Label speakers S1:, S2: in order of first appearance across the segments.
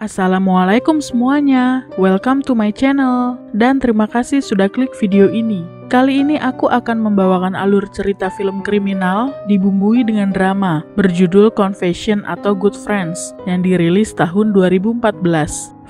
S1: Assalamualaikum semuanya, welcome to my channel, dan terima kasih sudah klik video ini. Kali ini aku akan membawakan alur cerita film kriminal dibumbui dengan drama berjudul Confession atau Good Friends yang dirilis tahun 2014.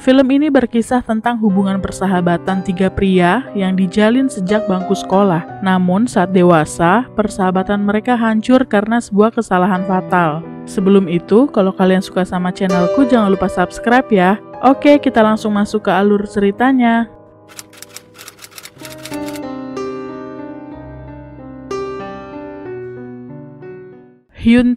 S1: Film ini berkisah tentang hubungan persahabatan tiga pria yang dijalin sejak bangku sekolah. Namun saat dewasa, persahabatan mereka hancur karena sebuah kesalahan fatal. Sebelum itu, kalau kalian suka sama channelku jangan lupa subscribe ya. Oke, kita langsung masuk ke alur ceritanya. in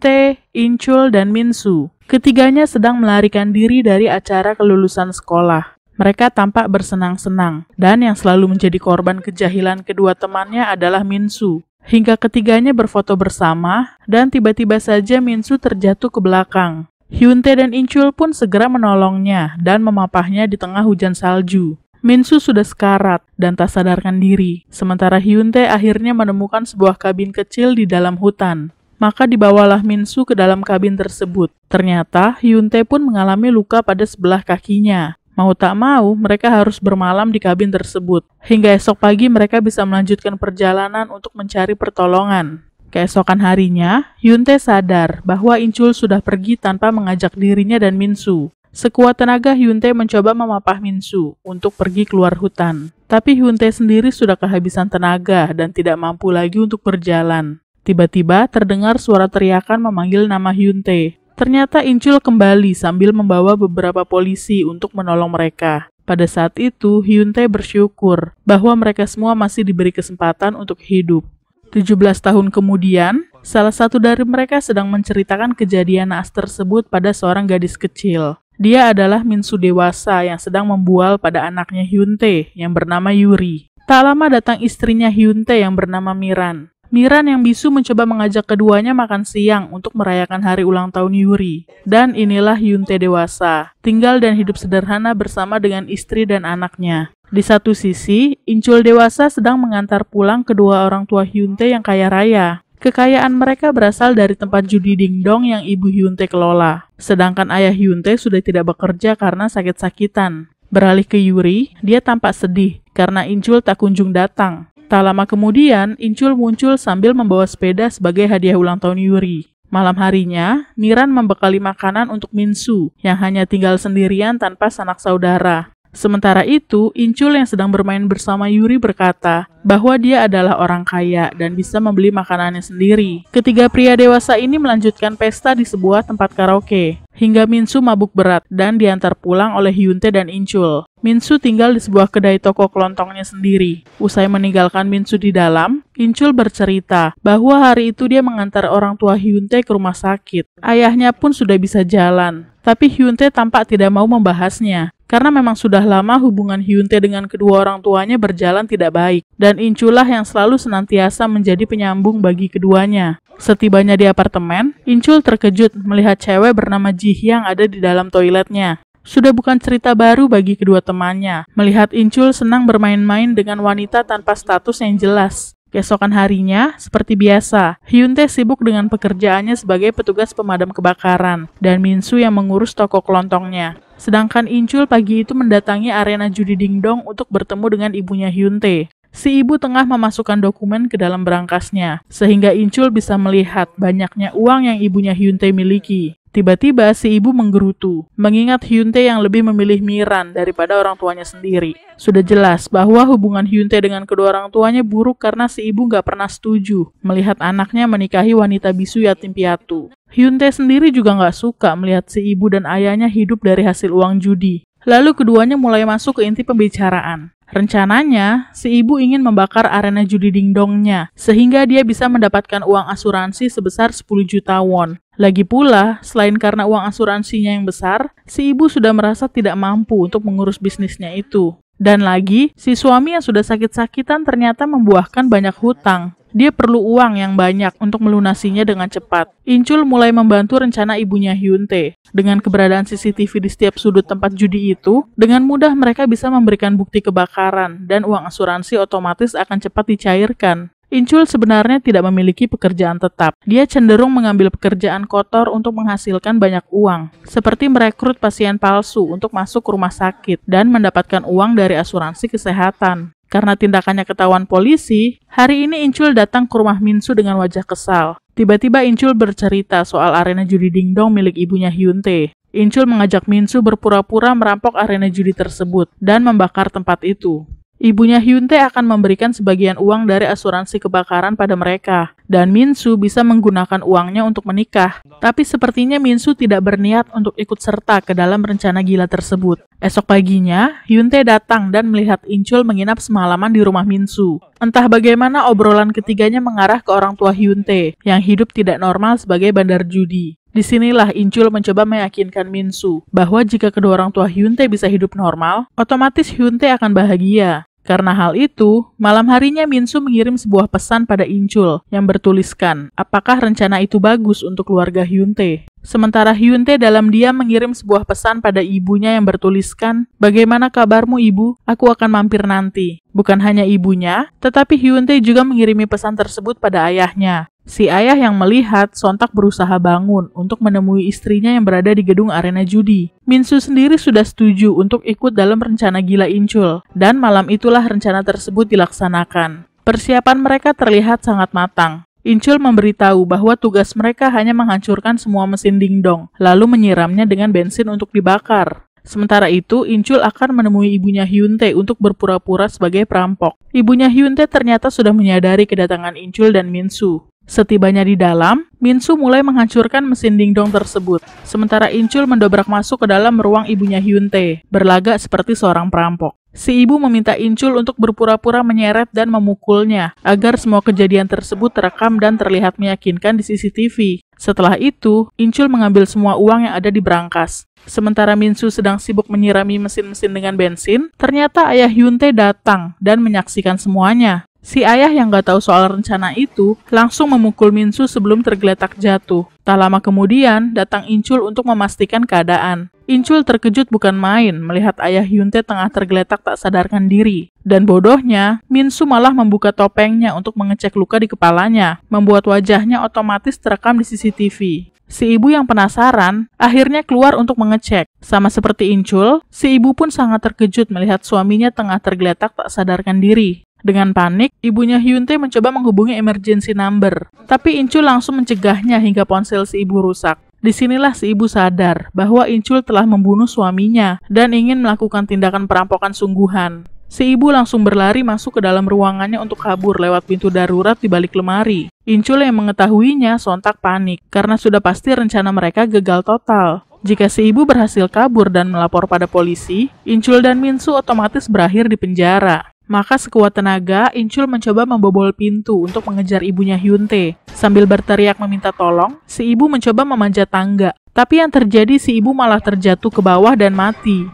S1: Inchul, dan Min-su, Ketiganya sedang melarikan diri dari acara kelulusan sekolah. Mereka tampak bersenang-senang, dan yang selalu menjadi korban kejahilan kedua temannya adalah Min-su. Hingga ketiganya berfoto bersama, dan tiba-tiba saja Min-su terjatuh ke belakang. Hyun-tae dan Inchul pun segera menolongnya dan memapahnya di tengah hujan salju. Min-su sudah sekarat dan tak sadarkan diri, sementara Hyun-tae akhirnya menemukan sebuah kabin kecil di dalam hutan. Maka dibawalah Minsu ke dalam kabin tersebut. Ternyata Yunte pun mengalami luka pada sebelah kakinya. Mau tak mau, mereka harus bermalam di kabin tersebut. Hingga esok pagi mereka bisa melanjutkan perjalanan untuk mencari pertolongan. Keesokan harinya, Yunte sadar bahwa Incul sudah pergi tanpa mengajak dirinya dan Minsu. Sekuat tenaga Hyunte mencoba memapah Minsu untuk pergi keluar hutan. Tapi Hyunte sendiri sudah kehabisan tenaga dan tidak mampu lagi untuk berjalan. Tiba-tiba terdengar suara teriakan memanggil nama Hyunte. Ternyata Incul kembali sambil membawa beberapa polisi untuk menolong mereka. Pada saat itu, Hyunte bersyukur bahwa mereka semua masih diberi kesempatan untuk hidup. 17 tahun kemudian, salah satu dari mereka sedang menceritakan kejadian naas tersebut pada seorang gadis kecil. Dia adalah Minsu dewasa yang sedang membual pada anaknya Hyunte yang bernama Yuri. Tak lama datang istrinya Hyunte yang bernama Miran. Miran yang bisu mencoba mengajak keduanya makan siang untuk merayakan hari ulang tahun Yuri. Dan inilah Yunte dewasa, tinggal dan hidup sederhana bersama dengan istri dan anaknya. Di satu sisi, Incul dewasa sedang mengantar pulang kedua orang tua Hyunte yang kaya raya. Kekayaan mereka berasal dari tempat judi dingdong yang ibu Hyunte kelola. Sedangkan ayah Hyunte sudah tidak bekerja karena sakit-sakitan. Beralih ke Yuri, dia tampak sedih karena Incul tak kunjung datang. Tak lama kemudian, Incul muncul sambil membawa sepeda sebagai hadiah ulang tahun Yuri. Malam harinya, Miran membekali makanan untuk Minsu, yang hanya tinggal sendirian tanpa sanak saudara. Sementara itu, Incul yang sedang bermain bersama Yuri berkata bahwa dia adalah orang kaya dan bisa membeli makanannya sendiri. Ketiga pria dewasa ini melanjutkan pesta di sebuah tempat karaoke hingga Minsu mabuk berat dan diantar pulang oleh Yunte dan Incul. Minsu tinggal di sebuah kedai toko kelontongnya sendiri. Usai meninggalkan Minsu di dalam, Incul bercerita bahwa hari itu dia mengantar orang tua Hyunte ke rumah sakit. Ayahnya pun sudah bisa jalan, tapi Hyunte tampak tidak mau membahasnya. Karena memang sudah lama hubungan Hyunte dengan kedua orang tuanya berjalan tidak baik, dan Inculah yang selalu senantiasa menjadi penyambung bagi keduanya. Setibanya di apartemen, Inchul terkejut melihat cewek bernama Ji yang ada di dalam toiletnya. Sudah bukan cerita baru bagi kedua temannya, melihat Inchul senang bermain-main dengan wanita tanpa status yang jelas. Keesokan harinya, seperti biasa, Hyun Tae sibuk dengan pekerjaannya sebagai petugas pemadam kebakaran dan min Minsu yang mengurus toko kelontongnya. Sedangkan Inchul pagi itu mendatangi arena judi dingdong untuk bertemu dengan ibunya Hyun Tae si ibu tengah memasukkan dokumen ke dalam berangkasnya, sehingga Incul bisa melihat banyaknya uang yang ibunya Hyunte miliki. Tiba-tiba si ibu menggerutu, mengingat Hyunte yang lebih memilih Miran daripada orang tuanya sendiri. Sudah jelas bahwa hubungan Hyunte dengan kedua orang tuanya buruk karena si ibu nggak pernah setuju melihat anaknya menikahi wanita bisu yatim piatu. Hyunte sendiri juga nggak suka melihat si ibu dan ayahnya hidup dari hasil uang judi. Lalu keduanya mulai masuk ke inti pembicaraan. Rencananya, si ibu ingin membakar arena judi dingdongnya, sehingga dia bisa mendapatkan uang asuransi sebesar 10 juta won. Lagi pula, selain karena uang asuransinya yang besar, si ibu sudah merasa tidak mampu untuk mengurus bisnisnya itu. Dan lagi, si suami yang sudah sakit-sakitan ternyata membuahkan banyak hutang. Dia perlu uang yang banyak untuk melunasinya dengan cepat. Inchul mulai membantu rencana ibunya Hyunte. Dengan keberadaan CCTV di setiap sudut tempat judi itu, dengan mudah mereka bisa memberikan bukti kebakaran dan uang asuransi otomatis akan cepat dicairkan. Incul sebenarnya tidak memiliki pekerjaan tetap. Dia cenderung mengambil pekerjaan kotor untuk menghasilkan banyak uang, seperti merekrut pasien palsu untuk masuk ke rumah sakit dan mendapatkan uang dari asuransi kesehatan. Karena tindakannya ketahuan polisi, hari ini Incul datang ke rumah Minsu dengan wajah kesal. Tiba-tiba Incul bercerita soal arena judi dingdong milik ibunya Hyunte. Incul mengajak Minsu berpura-pura merampok arena judi tersebut dan membakar tempat itu. Ibunya Hyunte akan memberikan sebagian uang dari asuransi kebakaran pada mereka, dan Minsu bisa menggunakan uangnya untuk menikah. Tapi sepertinya Minsu tidak berniat untuk ikut serta ke dalam rencana gila tersebut. Esok paginya, Hyunte datang dan melihat Incul menginap semalaman di rumah Minsu. Entah bagaimana obrolan ketiganya mengarah ke orang tua Hyunte, yang hidup tidak normal sebagai bandar judi. Disinilah Incul mencoba meyakinkan Minsu bahwa jika kedua orang tua Hyunte bisa hidup normal, otomatis Hyunte akan bahagia. Karena hal itu, malam harinya Minsu mengirim sebuah pesan pada Inchul yang bertuliskan, apakah rencana itu bagus untuk keluarga Hyunte. Sementara Hyunte dalam diam mengirim sebuah pesan pada ibunya yang bertuliskan, Bagaimana kabarmu ibu? Aku akan mampir nanti. Bukan hanya ibunya, tetapi Hyunte juga mengirimi pesan tersebut pada ayahnya, Si ayah yang melihat sontak berusaha bangun untuk menemui istrinya yang berada di gedung arena judi. Minsu sendiri sudah setuju untuk ikut dalam rencana gila Incul, dan malam itulah rencana tersebut dilaksanakan. Persiapan mereka terlihat sangat matang. Incul memberitahu bahwa tugas mereka hanya menghancurkan semua mesin dingdong, lalu menyiramnya dengan bensin untuk dibakar. Sementara itu, Incul akan menemui ibunya Hyunte untuk berpura-pura sebagai perampok. Ibunya Hyunte ternyata sudah menyadari kedatangan Incul dan Minsu. Setibanya di dalam, Minsu mulai menghancurkan mesin dingdong tersebut, sementara Incul mendobrak masuk ke dalam ruang ibunya Hyunte, berlagak seperti seorang perampok. Si ibu meminta Incul untuk berpura-pura menyeret dan memukulnya, agar semua kejadian tersebut terekam dan terlihat meyakinkan di CCTV. Setelah itu, Incul mengambil semua uang yang ada di berangkas, Sementara Minsu sedang sibuk menyirami mesin-mesin dengan bensin, ternyata ayah Hyunte datang dan menyaksikan semuanya. Si ayah yang gak tahu soal rencana itu langsung memukul Minsu sebelum tergeletak jatuh. Tak lama kemudian, datang Incul untuk memastikan keadaan. Incul terkejut bukan main melihat ayah Yunte tengah tergeletak tak sadarkan diri. Dan bodohnya, Minsu malah membuka topengnya untuk mengecek luka di kepalanya, membuat wajahnya otomatis terekam di CCTV. Si ibu yang penasaran akhirnya keluar untuk mengecek. Sama seperti Incul, si ibu pun sangat terkejut melihat suaminya tengah tergeletak tak sadarkan diri. Dengan panik, ibunya Hyunte mencoba menghubungi emergency number, tapi Inchul langsung mencegahnya hingga ponsel si ibu rusak. Disinilah si ibu sadar bahwa Incul telah membunuh suaminya dan ingin melakukan tindakan perampokan sungguhan. Si ibu langsung berlari masuk ke dalam ruangannya untuk kabur lewat pintu darurat di balik lemari. Incul yang mengetahuinya sontak panik karena sudah pasti rencana mereka gagal total. Jika si ibu berhasil kabur dan melapor pada polisi, Incul dan Minsu otomatis berakhir di penjara. Maka sekuat tenaga, Inchul mencoba membobol pintu untuk mengejar ibunya Hyunte. Sambil berteriak meminta tolong, si ibu mencoba memanjat tangga. Tapi yang terjadi si ibu malah terjatuh ke bawah dan mati.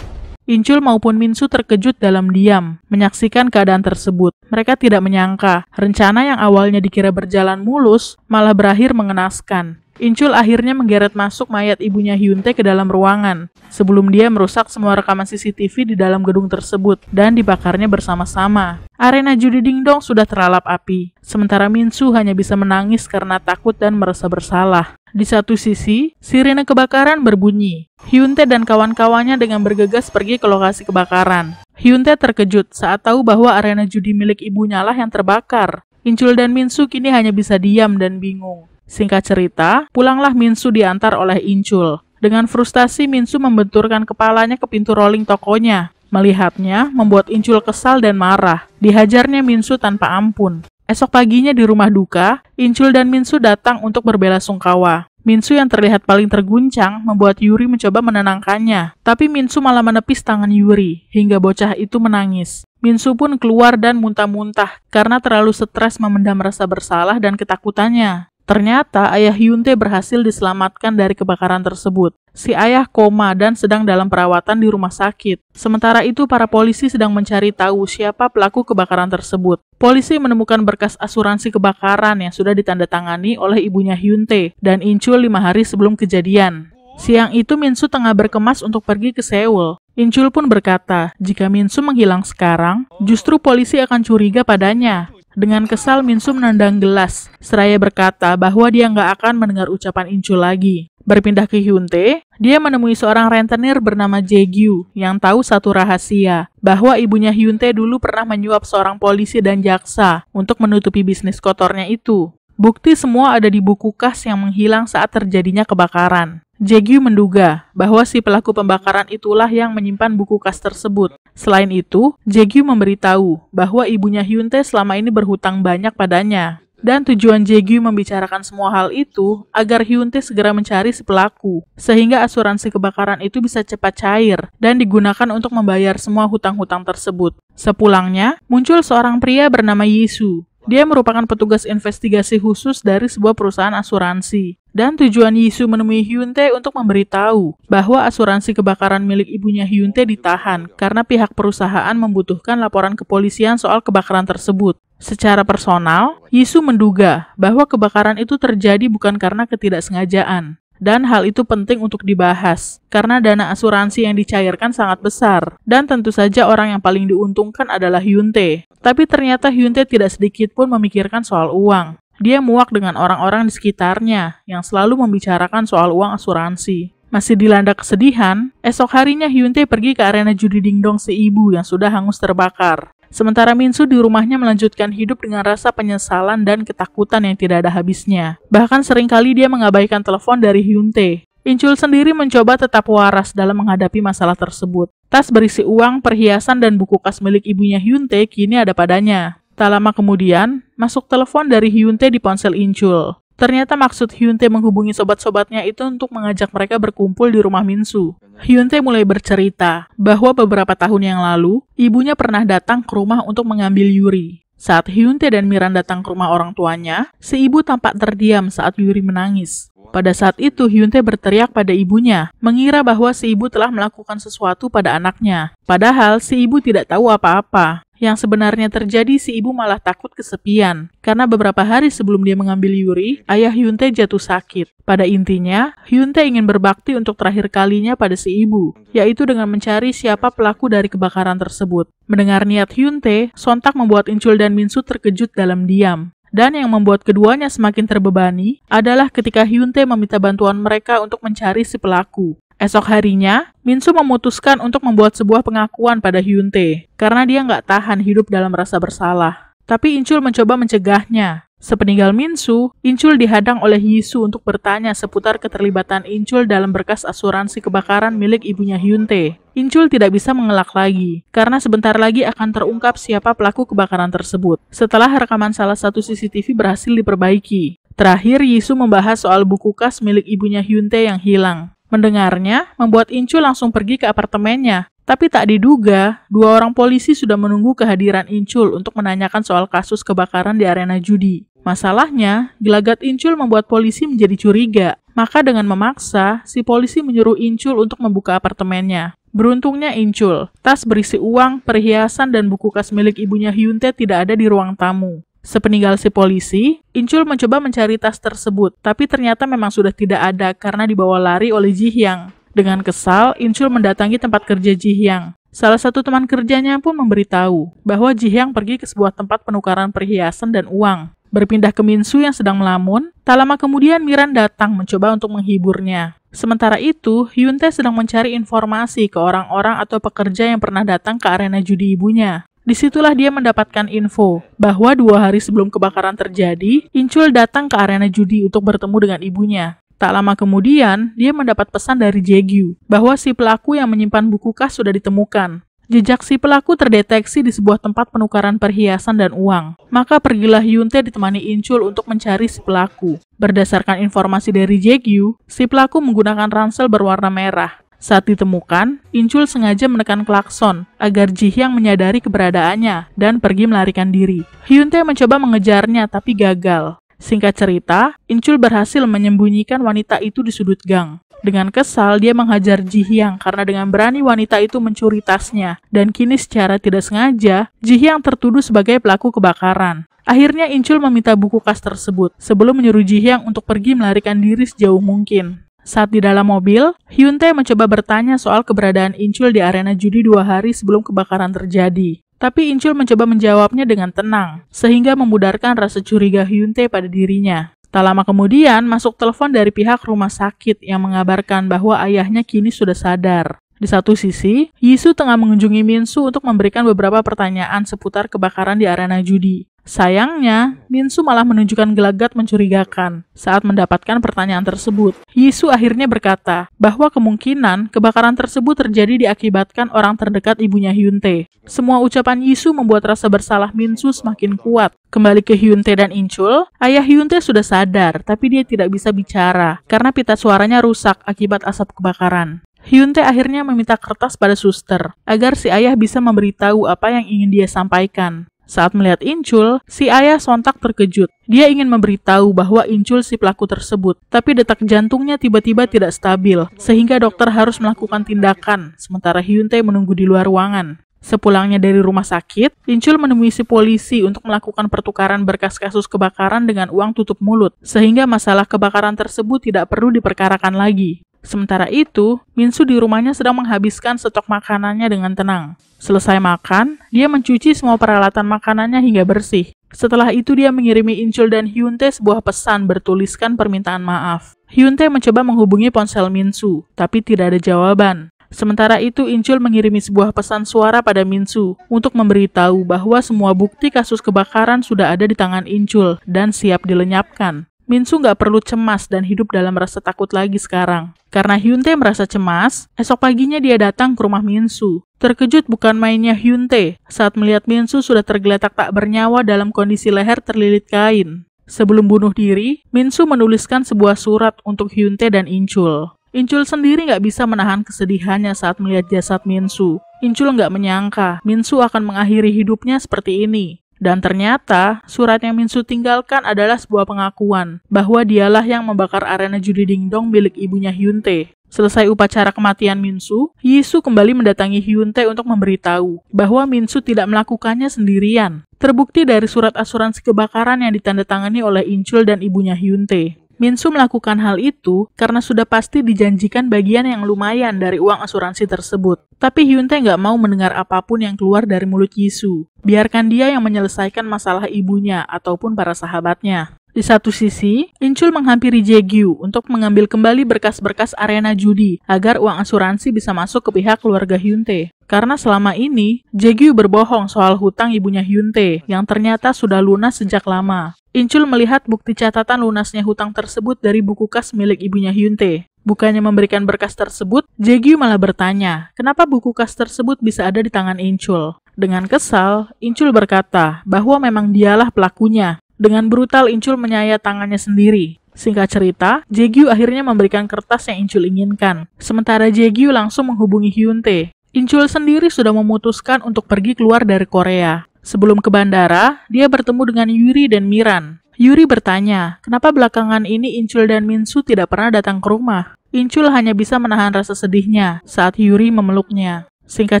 S1: Inchul maupun Minsu terkejut dalam diam, menyaksikan keadaan tersebut. Mereka tidak menyangka, rencana yang awalnya dikira berjalan mulus, malah berakhir mengenaskan. Incul akhirnya menggeret masuk mayat ibunya Hyunte ke dalam ruangan, sebelum dia merusak semua rekaman CCTV di dalam gedung tersebut dan dibakarnya bersama-sama. Arena judi dingdong sudah teralap api, sementara Minsu hanya bisa menangis karena takut dan merasa bersalah. Di satu sisi, sirene kebakaran berbunyi. Hyunte dan kawan-kawannya dengan bergegas pergi ke lokasi kebakaran. Hyunte terkejut saat tahu bahwa arena judi milik ibunya lah yang terbakar. Incul dan Minsu kini hanya bisa diam dan bingung. Singkat cerita, pulanglah Minsu diantar oleh Incul. Dengan frustasi, Minsu membenturkan kepalanya ke pintu rolling tokonya. Melihatnya, membuat Incul kesal dan marah. Dihajarnya Minsu tanpa ampun. Esok paginya di rumah duka, Incul dan Minsu datang untuk berbela sungkawa. Minsu yang terlihat paling terguncang membuat Yuri mencoba menenangkannya. Tapi Minsu malah menepis tangan Yuri, hingga bocah itu menangis. Minsu pun keluar dan muntah-muntah karena terlalu stres memendam rasa bersalah dan ketakutannya. Ternyata ayah Yunte berhasil diselamatkan dari kebakaran tersebut. Si ayah koma dan sedang dalam perawatan di rumah sakit. Sementara itu para polisi sedang mencari tahu siapa pelaku kebakaran tersebut. Polisi menemukan berkas asuransi kebakaran yang sudah ditandatangani oleh ibunya Hyunte dan Incul lima hari sebelum kejadian. Siang itu Minsu tengah berkemas untuk pergi ke Seoul. Incul pun berkata, jika Minsu menghilang sekarang, justru polisi akan curiga padanya. Dengan kesal Minsu menendang gelas. Seraya berkata bahwa dia nggak akan mendengar ucapan Incu lagi. Berpindah ke Hyunte, dia menemui seorang rentenir bernama Jegyu yang tahu satu rahasia, bahwa ibunya Hyunte dulu pernah menyuap seorang polisi dan jaksa untuk menutupi bisnis kotornya itu. Bukti semua ada di buku kas yang menghilang saat terjadinya kebakaran. Jegyu menduga bahwa si pelaku pembakaran itulah yang menyimpan buku kas tersebut. Selain itu, Jegyu memberitahu bahwa ibunya Hyunte selama ini berhutang banyak padanya. Dan tujuan Jegyu membicarakan semua hal itu agar Hyunte segera mencari si pelaku, sehingga asuransi kebakaran itu bisa cepat cair dan digunakan untuk membayar semua hutang-hutang tersebut. Sepulangnya, muncul seorang pria bernama Yisu dia merupakan petugas investigasi khusus dari sebuah perusahaan asuransi. Dan tujuan Yisu menemui Hyunte untuk memberitahu bahwa asuransi kebakaran milik ibunya Hyunte ditahan karena pihak perusahaan membutuhkan laporan kepolisian soal kebakaran tersebut. Secara personal, Yisu menduga bahwa kebakaran itu terjadi bukan karena ketidaksengajaan, dan hal itu penting untuk dibahas karena dana asuransi yang dicairkan sangat besar dan tentu saja orang yang paling diuntungkan adalah Hyunte. Tapi ternyata Hyunte tidak sedikit pun memikirkan soal uang. Dia muak dengan orang-orang di sekitarnya yang selalu membicarakan soal uang asuransi. Masih dilanda kesedihan, esok harinya Hyunte pergi ke arena judi dingdong si ibu yang sudah hangus terbakar. Sementara Minsu di rumahnya melanjutkan hidup dengan rasa penyesalan dan ketakutan yang tidak ada habisnya. Bahkan seringkali dia mengabaikan telepon dari Hyunte. Incul sendiri mencoba tetap waras dalam menghadapi masalah tersebut. Tas berisi uang, perhiasan, dan buku kas milik ibunya Hyunte kini ada padanya. Tak lama kemudian, masuk telepon dari Hyunte di ponsel Incul. Ternyata maksud Hyunte menghubungi sobat-sobatnya itu untuk mengajak mereka berkumpul di rumah Minsu. Hyunte mulai bercerita bahwa beberapa tahun yang lalu, ibunya pernah datang ke rumah untuk mengambil Yuri. Saat Hyunte dan Miran datang ke rumah orang tuanya, si ibu tampak terdiam saat Yuri menangis. Pada saat itu, Hyunte berteriak pada ibunya, mengira bahwa si ibu telah melakukan sesuatu pada anaknya. Padahal, si ibu tidak tahu apa-apa. Yang sebenarnya terjadi si ibu malah takut kesepian, karena beberapa hari sebelum dia mengambil Yuri, ayah Hyunte jatuh sakit. Pada intinya, Hyunte ingin berbakti untuk terakhir kalinya pada si ibu, yaitu dengan mencari siapa pelaku dari kebakaran tersebut. Mendengar niat Hyunte, sontak membuat Inchul dan Minsu terkejut dalam diam. Dan yang membuat keduanya semakin terbebani adalah ketika Hyunte meminta bantuan mereka untuk mencari si pelaku. Esok harinya, Minsu memutuskan untuk membuat sebuah pengakuan pada Hyunte karena dia nggak tahan hidup dalam rasa bersalah. Tapi Incul mencoba mencegahnya. Sepeninggal Minsu, Incul dihadang oleh Yisu untuk bertanya seputar keterlibatan Incul dalam berkas asuransi kebakaran milik ibunya Hyunte. Incul tidak bisa mengelak lagi, karena sebentar lagi akan terungkap siapa pelaku kebakaran tersebut. Setelah rekaman salah satu CCTV berhasil diperbaiki, Terakhir, Yisu membahas soal buku kas milik ibunya Hyunte yang hilang. Mendengarnya, membuat Incu langsung pergi ke apartemennya. Tapi tak diduga, dua orang polisi sudah menunggu kehadiran Incul untuk menanyakan soal kasus kebakaran di arena judi. Masalahnya, gelagat Incul membuat polisi menjadi curiga. Maka dengan memaksa, si polisi menyuruh Incul untuk membuka apartemennya. Beruntungnya Incul, tas berisi uang, perhiasan, dan buku kas milik ibunya Hyunte tidak ada di ruang tamu. Sepeninggal si polisi, Incul mencoba mencari tas tersebut, tapi ternyata memang sudah tidak ada karena dibawa lari oleh Ji Hyang. Dengan kesal, Incul mendatangi tempat kerja Ji Hyang. Salah satu teman kerjanya pun memberitahu bahwa Ji Hyang pergi ke sebuah tempat penukaran perhiasan dan uang. Berpindah ke Minsu yang sedang melamun, tak lama kemudian Miran datang mencoba untuk menghiburnya. Sementara itu, Hyun sedang mencari informasi ke orang-orang atau pekerja yang pernah datang ke arena judi ibunya. Disitulah dia mendapatkan info bahwa dua hari sebelum kebakaran terjadi, Incul datang ke arena judi untuk bertemu dengan ibunya. Tak lama kemudian, dia mendapat pesan dari Jegyu bahwa si pelaku yang menyimpan buku kas sudah ditemukan. Jejak si pelaku terdeteksi di sebuah tempat penukaran perhiasan dan uang. Maka pergilah Yunte ditemani Incul untuk mencari si pelaku. Berdasarkan informasi dari Jegyu, si pelaku menggunakan ransel berwarna merah saat ditemukan, Incul sengaja menekan klakson agar Jihyang menyadari keberadaannya dan pergi melarikan diri. Hyuntae mencoba mengejarnya tapi gagal. Singkat cerita, Incul berhasil menyembunyikan wanita itu di sudut gang. Dengan kesal, dia menghajar Jihyang karena dengan berani wanita itu mencuri tasnya. Dan kini secara tidak sengaja, Jihyang tertuduh sebagai pelaku kebakaran. Akhirnya Incul meminta buku kas tersebut sebelum menyuruh Jihyang untuk pergi melarikan diri sejauh mungkin. Saat di dalam mobil, Hyun Tae mencoba bertanya soal keberadaan Incul di arena judi dua hari sebelum kebakaran terjadi. Tapi Incul mencoba menjawabnya dengan tenang, sehingga memudarkan rasa curiga Hyun Tae pada dirinya. Tak lama kemudian, masuk telepon dari pihak rumah sakit yang mengabarkan bahwa ayahnya kini sudah sadar. Di satu sisi, Yisu tengah mengunjungi Minsu untuk memberikan beberapa pertanyaan seputar kebakaran di arena judi. Sayangnya, Minsu malah menunjukkan gelagat mencurigakan saat mendapatkan pertanyaan tersebut. Yisu akhirnya berkata bahwa kemungkinan kebakaran tersebut terjadi diakibatkan orang terdekat ibunya Hyunte. Semua ucapan Yisu membuat rasa bersalah Minsu semakin kuat. Kembali ke Hyunte dan Inchul, ayah Hyunte sudah sadar, tapi dia tidak bisa bicara karena pita suaranya rusak akibat asap kebakaran. Hyunte akhirnya meminta kertas pada suster agar si ayah bisa memberitahu apa yang ingin dia sampaikan. Saat melihat Incul, si ayah sontak terkejut. Dia ingin memberitahu bahwa Incul si pelaku tersebut, tapi detak jantungnya tiba-tiba tidak stabil, sehingga dokter harus melakukan tindakan, sementara Hyunte menunggu di luar ruangan. Sepulangnya dari rumah sakit, Incul menemui si polisi untuk melakukan pertukaran berkas kasus kebakaran dengan uang tutup mulut, sehingga masalah kebakaran tersebut tidak perlu diperkarakan lagi. Sementara itu, Minsu di rumahnya sedang menghabiskan stok makanannya dengan tenang. Selesai makan, dia mencuci semua peralatan makanannya hingga bersih. Setelah itu dia mengirimi Incul dan Hyunte sebuah pesan bertuliskan permintaan maaf. Hyunte mencoba menghubungi ponsel Minsu, tapi tidak ada jawaban. Sementara itu, Incul mengirimi sebuah pesan suara pada Minsu untuk memberitahu bahwa semua bukti kasus kebakaran sudah ada di tangan Incul dan siap dilenyapkan. Minsu nggak perlu cemas dan hidup dalam rasa takut lagi sekarang. Karena Hyunte merasa cemas, esok paginya dia datang ke rumah Minsu. Terkejut bukan mainnya Hyunte saat melihat Minsu sudah tergeletak tak bernyawa dalam kondisi leher terlilit kain. Sebelum bunuh diri, Minsu menuliskan sebuah surat untuk Hyunte dan Incul. Incul sendiri nggak bisa menahan kesedihannya saat melihat jasad Minsu. Incul nggak menyangka Minsu akan mengakhiri hidupnya seperti ini. Dan ternyata, surat yang Minsu tinggalkan adalah sebuah pengakuan bahwa dialah yang membakar arena judi dingdong milik ibunya Hyunte. Selesai upacara kematian Minsu, Yisu kembali mendatangi Hyunte untuk memberitahu bahwa Minsu tidak melakukannya sendirian. Terbukti dari surat asuransi kebakaran yang ditandatangani oleh Incul dan ibunya Hyunte. Minsu melakukan hal itu karena sudah pasti dijanjikan bagian yang lumayan dari uang asuransi tersebut. Tapi Hyun Tae nggak mau mendengar apapun yang keluar dari mulut Yisu. Biarkan dia yang menyelesaikan masalah ibunya ataupun para sahabatnya. Di satu sisi, Incul menghampiri Jegyu untuk mengambil kembali berkas-berkas arena judi agar uang asuransi bisa masuk ke pihak keluarga Hyunte. Karena selama ini, Jegyu berbohong soal hutang ibunya Hyunte yang ternyata sudah lunas sejak lama. Incul melihat bukti catatan lunasnya hutang tersebut dari buku kas milik ibunya Hyunte. Bukannya memberikan berkas tersebut, Jegyu malah bertanya, kenapa buku kas tersebut bisa ada di tangan Incul? Dengan kesal, Incul berkata bahwa memang dialah pelakunya. Dengan brutal, Incul menyayat tangannya sendiri. Singkat cerita, Jegyu akhirnya memberikan kertas yang Incul inginkan. Sementara Jegyu langsung menghubungi Hyunte. Incul sendiri sudah memutuskan untuk pergi keluar dari Korea. Sebelum ke bandara, dia bertemu dengan Yuri dan Miran. Yuri bertanya, kenapa belakangan ini Incul dan Minsu tidak pernah datang ke rumah? Incul hanya bisa menahan rasa sedihnya saat Yuri memeluknya. Singkat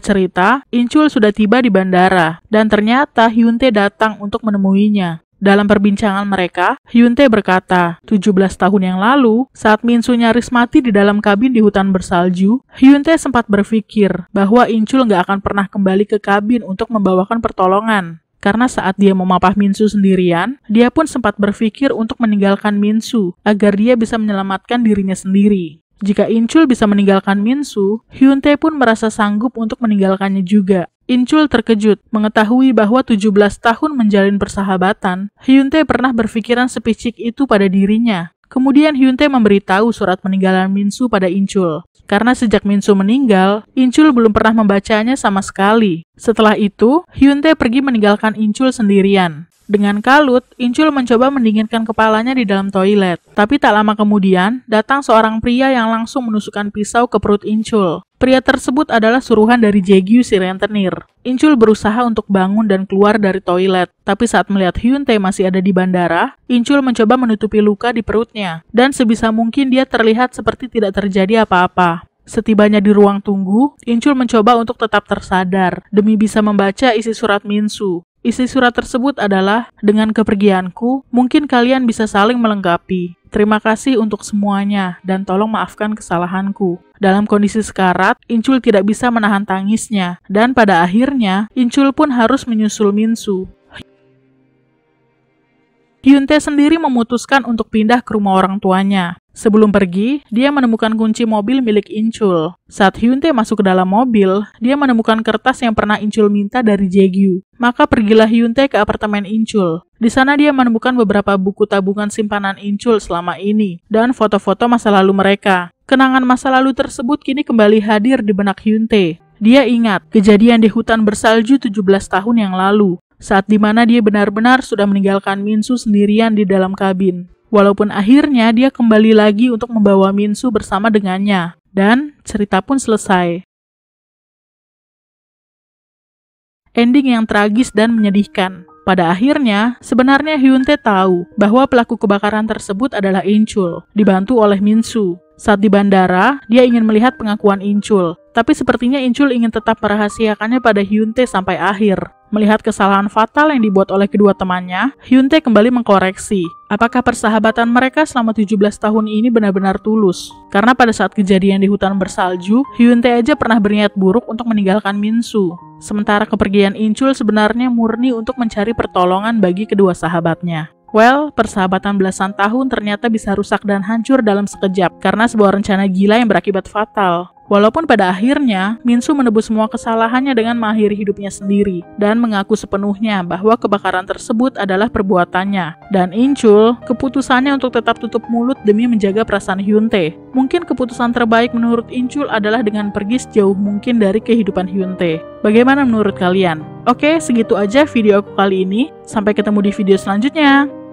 S1: cerita, Incul sudah tiba di bandara, dan ternyata Hyunte datang untuk menemuinya. Dalam perbincangan mereka, Hyunte berkata, 17 tahun yang lalu, saat min Minsu nyaris mati di dalam kabin di hutan bersalju, Hyunte sempat berpikir bahwa In-chul nggak akan pernah kembali ke kabin untuk membawakan pertolongan. Karena saat dia memapah min Minsu sendirian, dia pun sempat berpikir untuk meninggalkan min Minsu agar dia bisa menyelamatkan dirinya sendiri. Jika Inchul bisa meninggalkan Minsu, Hyuntae pun merasa sanggup untuk meninggalkannya juga. Inchul terkejut mengetahui bahwa 17 tahun menjalin persahabatan, Hyuntae pernah berpikiran sepicik itu pada dirinya. Kemudian Hyuntae memberitahu surat peninggalan Minsu pada Inchul. Karena sejak Minsu meninggal, Inchul belum pernah membacanya sama sekali. Setelah itu, Hyuntae pergi meninggalkan Inchul sendirian. Dengan kalut, Incul mencoba mendinginkan kepalanya di dalam toilet. Tapi tak lama kemudian, datang seorang pria yang langsung menusukkan pisau ke perut Incul. Pria tersebut adalah suruhan dari Jegyu si rentenir. Incul berusaha untuk bangun dan keluar dari toilet, tapi saat melihat Hyun Tae masih ada di bandara, Incul mencoba menutupi luka di perutnya, dan sebisa mungkin dia terlihat seperti tidak terjadi apa-apa. Setibanya di ruang tunggu, Incul mencoba untuk tetap tersadar demi bisa membaca isi surat Minsu. Isi surat tersebut adalah, dengan kepergianku, mungkin kalian bisa saling melengkapi. Terima kasih untuk semuanya, dan tolong maafkan kesalahanku. Dalam kondisi sekarat, Incul tidak bisa menahan tangisnya, dan pada akhirnya, Incul pun harus menyusul Minsu. Hyunte sendiri memutuskan untuk pindah ke rumah orang tuanya. Sebelum pergi, dia menemukan kunci mobil milik Incul. Saat Hyunte masuk ke dalam mobil, dia menemukan kertas yang pernah Incul minta dari Jaegyu. Maka pergilah Hyunte ke apartemen Incul. Di sana dia menemukan beberapa buku tabungan simpanan Incul selama ini dan foto-foto masa lalu mereka. Kenangan masa lalu tersebut kini kembali hadir di benak Hyunte. Dia ingat kejadian di hutan bersalju 17 tahun yang lalu, saat di mana dia benar-benar sudah meninggalkan Minsu sendirian di dalam kabin. Walaupun akhirnya dia kembali lagi untuk membawa Minsu bersama dengannya, dan cerita pun selesai. Ending yang tragis dan menyedihkan. Pada akhirnya, sebenarnya Hyunte tahu bahwa pelaku kebakaran tersebut adalah Inchul, dibantu oleh Minsu. Saat di bandara, dia ingin melihat pengakuan Inchul, tapi sepertinya Inchul ingin tetap merahasiakannya pada Hyunte sampai akhir. Melihat kesalahan fatal yang dibuat oleh kedua temannya, Hyunte kembali mengkoreksi apakah persahabatan mereka selama 17 tahun ini benar-benar tulus. Karena pada saat kejadian di hutan bersalju, Hyunte aja pernah berniat buruk untuk meninggalkan Minsu. Sementara kepergian Incul sebenarnya murni untuk mencari pertolongan bagi kedua sahabatnya. Well, persahabatan belasan tahun ternyata bisa rusak dan hancur dalam sekejap karena sebuah rencana gila yang berakibat fatal. Walaupun pada akhirnya, Minsu menebus semua kesalahannya dengan mengakhiri hidupnya sendiri dan mengaku sepenuhnya bahwa kebakaran tersebut adalah perbuatannya. Dan Inchul, keputusannya untuk tetap tutup mulut demi menjaga perasaan Hyunte. Mungkin keputusan terbaik menurut Inchul adalah dengan pergi sejauh mungkin dari kehidupan Hyunte. Bagaimana menurut kalian? Oke, segitu aja video aku kali ini. Sampai ketemu di video selanjutnya.